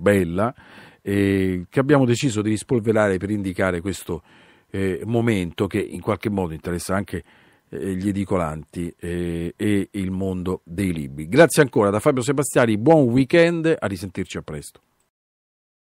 bella, eh, che abbiamo deciso di rispolverare per indicare questo eh, momento che in qualche modo interessa anche eh, gli edicolanti eh, e il mondo dei libri. Grazie ancora da Fabio Sebastiani, buon weekend, a risentirci a presto.